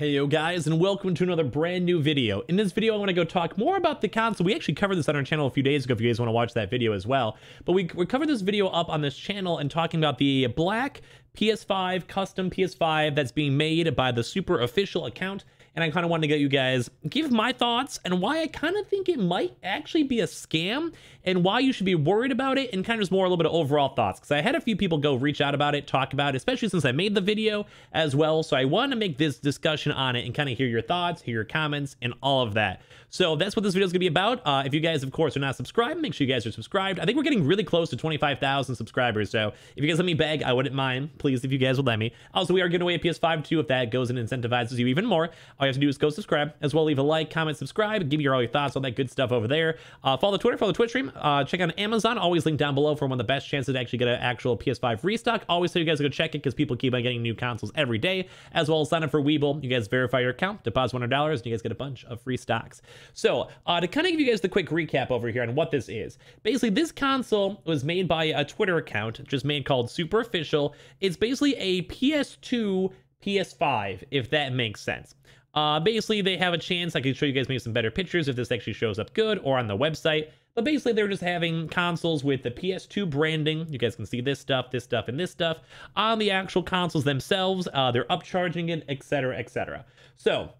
Hey yo guys and welcome to another brand new video. In this video I want to go talk more about the console. We actually covered this on our channel a few days ago if you guys want to watch that video as well. But we, we covered this video up on this channel and talking about the black PS5 custom PS5 that's being made by the super official account and I kind of wanted to get you guys give my thoughts and why I kind of think it might actually be a scam and why you should be worried about it and kind of just more a little bit of overall thoughts because I had a few people go reach out about it, talk about it, especially since I made the video as well. So I want to make this discussion on it and kind of hear your thoughts, hear your comments and all of that. So that's what this video is going to be about. Uh, if you guys, of course, are not subscribed, make sure you guys are subscribed. I think we're getting really close to 25,000 subscribers. So if you guys let me beg, I wouldn't mind. Please, if you guys would let me. Also, we are giving away a PS5 too if that goes and incentivizes you even more. All have to do is go subscribe as well. Leave a like, comment, subscribe, give your, all your thoughts on that good stuff over there. Uh, follow the Twitter, follow the Twitch stream. Uh, check out Amazon, always link down below for one of the best chances to actually get an actual PS5 restock. Always tell you guys to go check it because people keep on getting new consoles every day. As well as sign up for Weeble. You guys verify your account, deposit $100, and you guys get a bunch of free stocks. So uh, to kind of give you guys the quick recap over here on what this is. Basically, this console was made by a Twitter account just made called superficial It's basically a PS2 PS5, if that makes sense. Uh, basically, they have a chance. I can show you guys maybe some better pictures if this actually shows up good or on the website. But basically, they're just having consoles with the PS2 branding. You guys can see this stuff, this stuff, and this stuff on the actual consoles themselves. Uh, they're upcharging it, etc., etc. So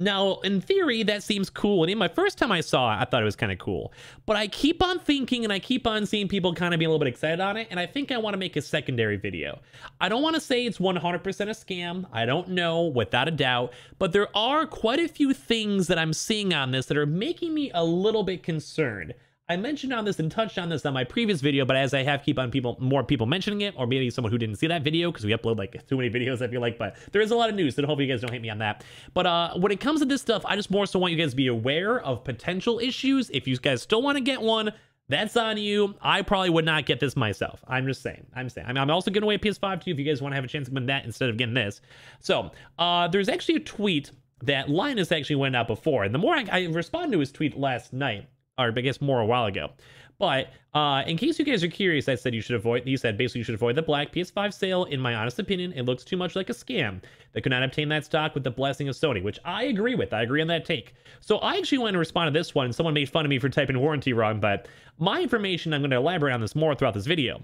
now, in theory, that seems cool. And in my first time I saw it, I thought it was kind of cool. But I keep on thinking and I keep on seeing people kind of be a little bit excited on it. And I think I want to make a secondary video. I don't want to say it's 100% a scam. I don't know without a doubt. But there are quite a few things that I'm seeing on this that are making me a little bit concerned. I mentioned on this and touched on this on my previous video, but as I have keep on people, more people mentioning it, or maybe someone who didn't see that video because we upload like too many videos, I feel like, but there is a lot of news, so hopefully you guys don't hate me on that. But uh, when it comes to this stuff, I just more so want you guys to be aware of potential issues. If you guys still want to get one, that's on you. I probably would not get this myself. I'm just saying. I'm saying. I mean, I'm also giving away a PS5 to you if you guys want to have a chance to win that instead of getting this. So uh, there's actually a tweet that Linus actually went out before, and the more I, I respond to his tweet last night, or I guess more a while ago. But uh, in case you guys are curious, I said you should avoid. He said basically you should avoid the black PS5 sale. In my honest opinion, it looks too much like a scam. They could not obtain that stock with the blessing of Sony, which I agree with. I agree on that take. So I actually want to respond to this one. Someone made fun of me for typing warranty wrong, but my information. I'm going to elaborate on this more throughout this video.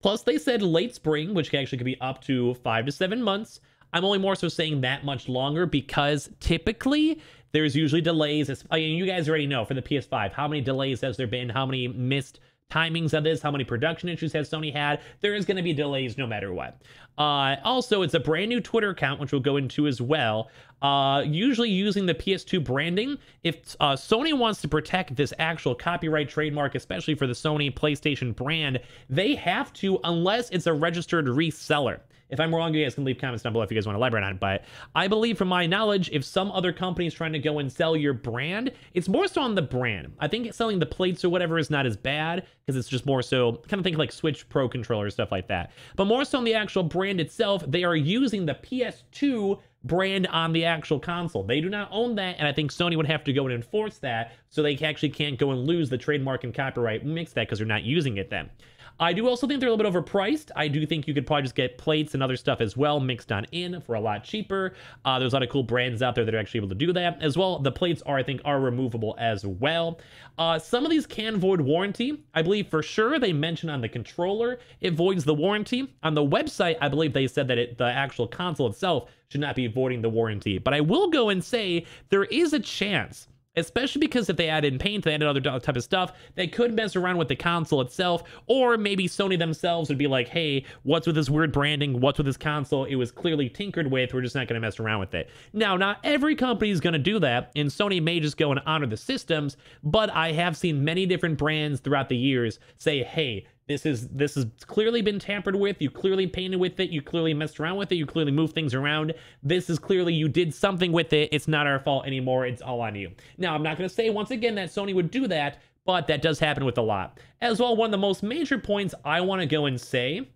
Plus, they said late spring, which actually could be up to five to seven months. I'm only more so saying that much longer because typically there's usually delays. I mean, you guys already know for the PS5, how many delays has there been? How many missed timings of this, how many production issues has Sony had. There is going to be delays no matter what. Uh, also, it's a brand new Twitter account, which we'll go into as well. Uh, usually using the PS2 branding, if uh, Sony wants to protect this actual copyright trademark, especially for the Sony PlayStation brand, they have to, unless it's a registered reseller. If I'm wrong, you guys can leave comments down below if you guys want to elaborate on it. But I believe, from my knowledge, if some other company is trying to go and sell your brand, it's more so on the brand. I think selling the plates or whatever is not as bad because it's just more so kind of think like Switch Pro controller stuff like that. But more so on the actual brand itself, they are using the PS2 brand on the actual console. They do not own that, and I think Sony would have to go and enforce that so they actually can't go and lose the trademark and copyright mix that because they're not using it then. I do also think they're a little bit overpriced. I do think you could probably just get plates and other stuff as well mixed on in for a lot cheaper. Uh, there's a lot of cool brands out there that are actually able to do that as well. The plates are, I think, are removable as well. Uh, some of these can void warranty. I believe for sure they mention on the controller it voids the warranty. On the website, I believe they said that it, the actual console itself should not be voiding the warranty. But I will go and say there is a chance especially because if they add in paint, they added other type of stuff, they could mess around with the console itself, or maybe Sony themselves would be like, hey, what's with this weird branding? What's with this console? It was clearly tinkered with. We're just not going to mess around with it. Now, not every company is going to do that, and Sony may just go and honor the systems, but I have seen many different brands throughout the years say, hey, this is this has clearly been tampered with. You clearly painted with it. You clearly messed around with it. You clearly moved things around. This is clearly you did something with it. It's not our fault anymore. It's all on you. Now, I'm not going to say once again that Sony would do that, but that does happen with a lot. As well, one of the most major points I want to go and say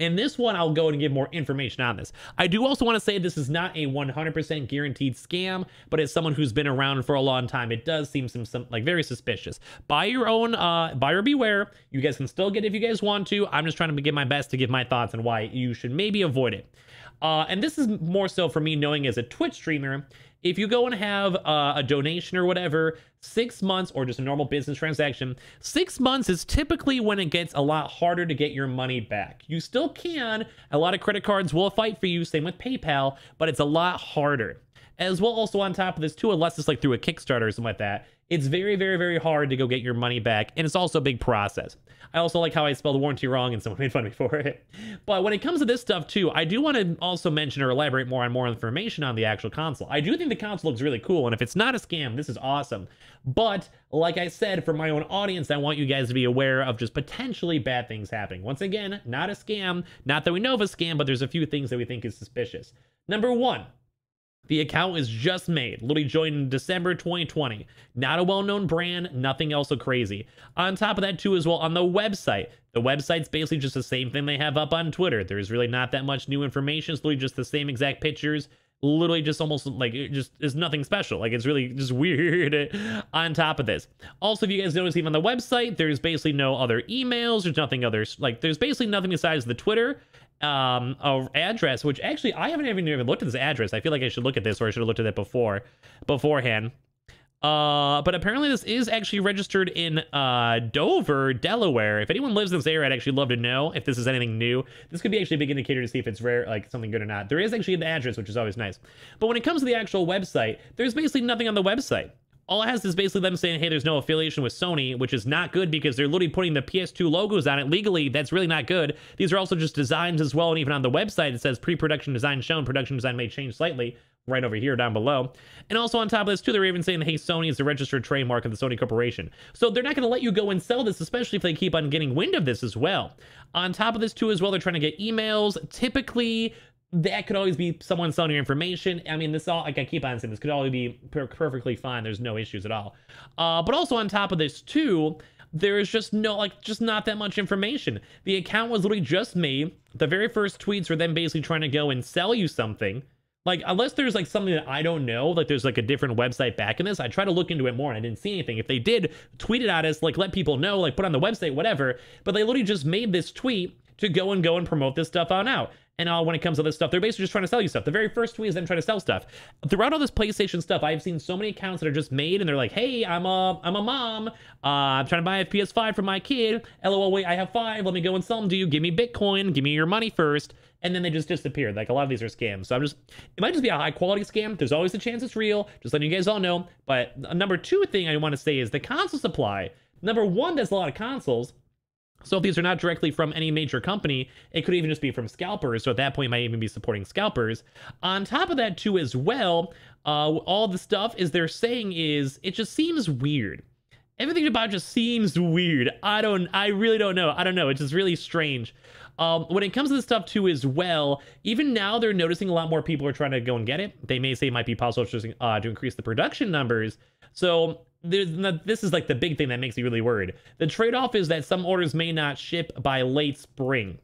and this one, I'll go and give more information on this. I do also want to say this is not a 100% guaranteed scam, but as someone who's been around for a long time, it does seem some, some like very suspicious. Buy your own, uh, buyer beware. You guys can still get it if you guys want to. I'm just trying to give my best to give my thoughts on why you should maybe avoid it. Uh, and this is more so for me knowing as a Twitch streamer if you go and have uh, a donation or whatever, six months or just a normal business transaction, six months is typically when it gets a lot harder to get your money back. You still can. A lot of credit cards will fight for you. Same with PayPal, but it's a lot harder as well also on top of this too unless it's like through a kickstarter or something like that it's very very very hard to go get your money back and it's also a big process i also like how i spelled warranty wrong and someone made fun of me for it but when it comes to this stuff too i do want to also mention or elaborate more on more information on the actual console i do think the console looks really cool and if it's not a scam this is awesome but like i said for my own audience i want you guys to be aware of just potentially bad things happening once again not a scam not that we know of a scam but there's a few things that we think is suspicious number one the account is just made. Literally joined in December 2020. Not a well-known brand, nothing else so crazy. On top of that too as well, on the website, the website's basically just the same thing they have up on Twitter. There's really not that much new information. It's literally just the same exact pictures. Literally just almost like it just is nothing special. Like it's really just weird on top of this. Also, if you guys notice even on the website, there's basically no other emails. There's nothing other like there's basically nothing besides the Twitter um a address which actually i haven't even even looked at this address i feel like i should look at this or i should have looked at it before beforehand uh but apparently this is actually registered in uh dover delaware if anyone lives in this area i'd actually love to know if this is anything new this could be actually a big indicator to see if it's rare like something good or not there is actually an address which is always nice but when it comes to the actual website there's basically nothing on the website all it has is basically them saying, hey, there's no affiliation with Sony, which is not good because they're literally putting the PS2 logos on it legally. That's really not good. These are also just designs as well. And even on the website, it says pre-production design shown. Production design may change slightly right over here down below. And also on top of this, too, they're even saying, hey, Sony is a registered trademark of the Sony Corporation. So they're not going to let you go and sell this, especially if they keep on getting wind of this as well. On top of this, too, as well, they're trying to get emails. Typically, that could always be someone selling your information. I mean, this all, like I keep on saying, this could always be per perfectly fine. There's no issues at all. Uh, but also on top of this too, there is just no, like, just not that much information. The account was literally just me. The very first tweets were them basically trying to go and sell you something. Like, unless there's like something that I don't know, like there's like a different website back in this, I try to look into it more and I didn't see anything. If they did tweet it at us, like let people know, like put on the website, whatever. But they literally just made this tweet to go and go and promote this stuff on out and all when it comes to this stuff. They're basically just trying to sell you stuff. The very first tweet is them trying to sell stuff. Throughout all this PlayStation stuff, I've seen so many accounts that are just made and they're like, hey, I'm a I'm a mom. Uh, I'm trying to buy a PS5 for my kid. LOL, wait, I have five. Let me go and sell them to you. Give me Bitcoin. Give me your money first. And then they just disappeared. Like a lot of these are scams. So I'm just, it might just be a high quality scam. There's always a chance it's real. Just letting you guys all know. But number two thing I want to say is the console supply. Number one, there's a lot of consoles. So if these are not directly from any major company, it could even just be from scalpers. So at that point, might even be supporting scalpers. On top of that, too, as well, uh, all the stuff is they're saying is it just seems weird. Everything about just seems weird. I don't, I really don't know. I don't know. It's just really strange. Um, when it comes to this stuff too as well, even now they're noticing a lot more people are trying to go and get it. They may say it might be possible to, uh, to increase the production numbers. So this is like the big thing that makes me really worried. The trade-off is that some orders may not ship by late spring.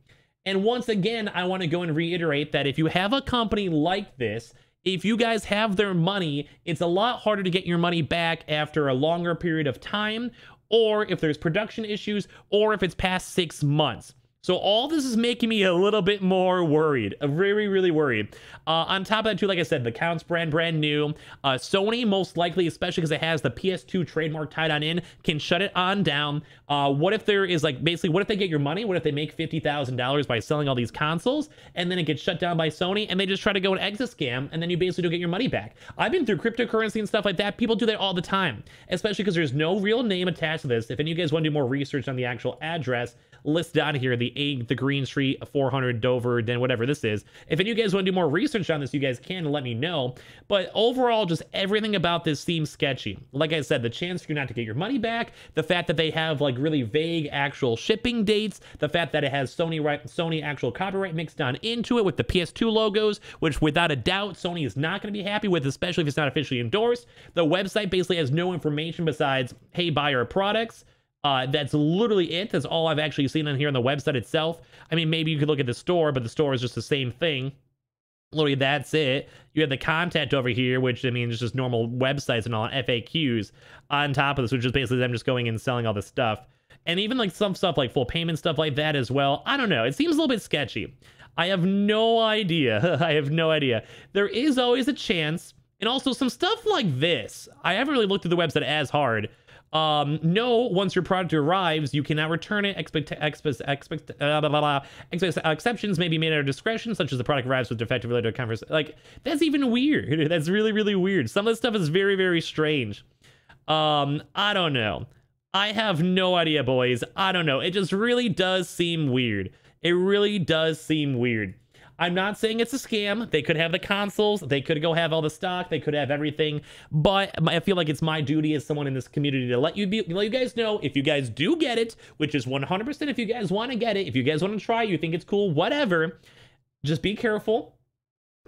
And once again, I want to go and reiterate that if you have a company like this, if you guys have their money, it's a lot harder to get your money back after a longer period of time, or if there's production issues, or if it's past six months. So all this is making me a little bit more worried, uh, very, really worried. Uh, on top of that, too, like I said, the Counts brand, brand new. Uh, Sony, most likely, especially because it has the PS2 trademark tied on in, can shut it on down. Uh, what if there is, like, basically, what if they get your money? What if they make $50,000 by selling all these consoles, and then it gets shut down by Sony, and they just try to go and exit scam, and then you basically don't get your money back? I've been through cryptocurrency and stuff like that. People do that all the time, especially because there's no real name attached to this. If any of you guys want to do more research on the actual address, list down here the egg, the green Street 400 Dover, then whatever this is. If any of you guys want to do more research on this, you guys can let me know. But overall, just everything about this seems sketchy. Like I said, the chance for you not to get your money back, the fact that they have like really vague actual shipping dates, the fact that it has Sony right, Sony actual copyright mixed on into it with the PS2 logos, which without a doubt Sony is not going to be happy with, especially if it's not officially endorsed. The website basically has no information besides, hey, buy our products. Uh, that's literally it. That's all I've actually seen on here on the website itself. I mean, maybe you could look at the store, but the store is just the same thing. Literally, that's it. You have the content over here, which I mean, it's just normal websites and all FAQs on top of this, which is basically them just going and selling all this stuff. And even like some stuff like full payment stuff like that as well. I don't know. It seems a little bit sketchy. I have no idea. I have no idea. There is always a chance. And also some stuff like this. I haven't really looked at the website as hard um, no, once your product arrives, you cannot return it. Expect, expect, expect, blah, blah, blah. exceptions may be made at discretion, such as the product arrives with defective related conference. Like, that's even weird. That's really, really weird. Some of this stuff is very, very strange. Um, I don't know. I have no idea, boys. I don't know. It just really does seem weird. It really does seem weird. I'm not saying it's a scam. They could have the consoles. They could go have all the stock. They could have everything. But I feel like it's my duty as someone in this community to let you be, let you guys know if you guys do get it, which is 100%. If you guys want to get it, if you guys want to try, you think it's cool, whatever. Just be careful.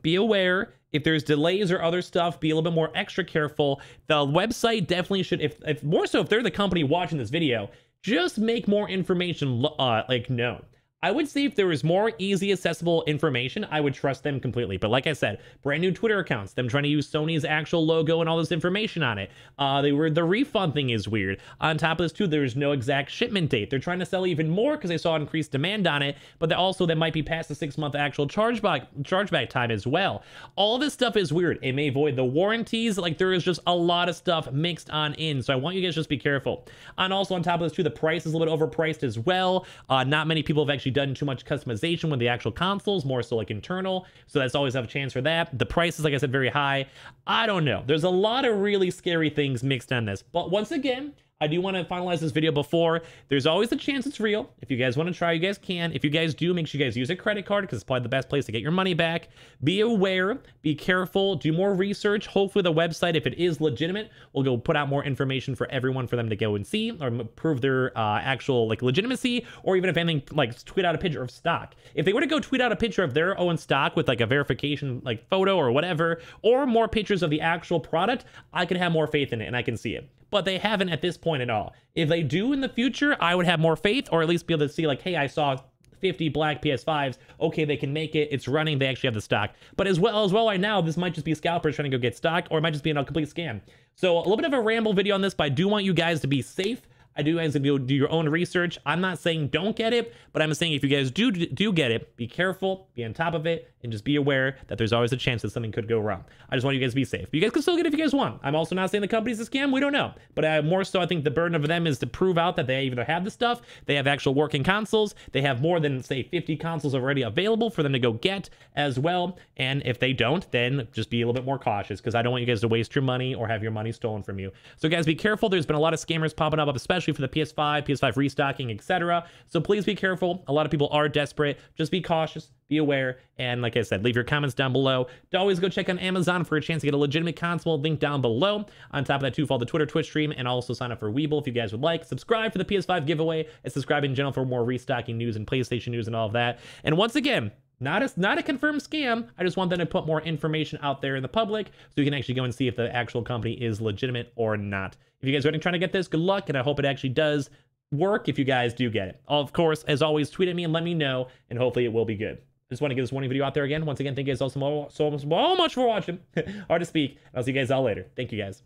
Be aware if there's delays or other stuff, be a little bit more extra careful. The website definitely should, if, if more so, if they're the company watching this video, just make more information uh, like known. I would see if there was more easy accessible information, I would trust them completely. But like I said, brand new Twitter accounts, them trying to use Sony's actual logo and all this information on it. Uh, they were the refund thing is weird. On top of this too, there's no exact shipment date. They're trying to sell even more because they saw increased demand on it, but also that might be past the six month actual chargeback chargeback time as well. All this stuff is weird. It may void the warranties. Like there is just a lot of stuff mixed on in. So I want you guys just be careful. And also on top of this too, the price is a little bit overpriced as well. Uh, not many people have actually done too much customization with the actual consoles, more so like internal. So that's always have a chance for that. The price is, like I said, very high. I don't know. There's a lot of really scary things mixed in this. But once again, I do want to finalize this video before. There's always a chance it's real. If you guys want to try, you guys can. If you guys do, make sure you guys use a credit card because it's probably the best place to get your money back. Be aware, be careful, do more research. Hopefully the website, if it is legitimate, will go put out more information for everyone for them to go and see or prove their uh, actual like legitimacy or even if anything like tweet out a picture of stock. If they were to go tweet out a picture of their own stock with like a verification like photo or whatever or more pictures of the actual product, I can have more faith in it and I can see it but they haven't at this point at all. If they do in the future, I would have more faith or at least be able to see like, hey, I saw 50 black PS5s. Okay, they can make it. It's running. They actually have the stock. But as well as well right now, this might just be scalpers trying to go get stock or it might just be a complete scam. So a little bit of a ramble video on this, but I do want you guys to be safe. I do guys go do your own research. I'm not saying don't get it, but I'm saying if you guys do do get it, be careful, be on top of it, and just be aware that there's always a chance that something could go wrong. I just want you guys to be safe. But you guys can still get it if you guys want. I'm also not saying the company's a scam. We don't know. But uh, more so, I think the burden of them is to prove out that they either have the stuff, they have actual working consoles, they have more than, say, 50 consoles already available for them to go get as well. And if they don't, then just be a little bit more cautious because I don't want you guys to waste your money or have your money stolen from you. So, guys, be careful. There's been a lot of scammers popping up, especially for the PS5, PS5 restocking, etc. So, please be careful. A lot of people are desperate. Just be cautious be aware. And like I said, leave your comments down below. To always go check on Amazon for a chance to get a legitimate console link down below. On top of that, too, follow the Twitter, Twitch stream, and also sign up for Weeble if you guys would like. Subscribe for the PS5 giveaway and subscribe in general for more restocking news and PlayStation news and all of that. And once again, not a, not a confirmed scam. I just want them to put more information out there in the public so you can actually go and see if the actual company is legitimate or not. If you guys are trying to get this, good luck, and I hope it actually does work if you guys do get it. Of course, as always, tweet at me and let me know, and hopefully it will be good. Just want to get this warning video out there again. Once again, thank you guys all so, so, so much for watching. Hard to speak. I'll see you guys all later. Thank you guys.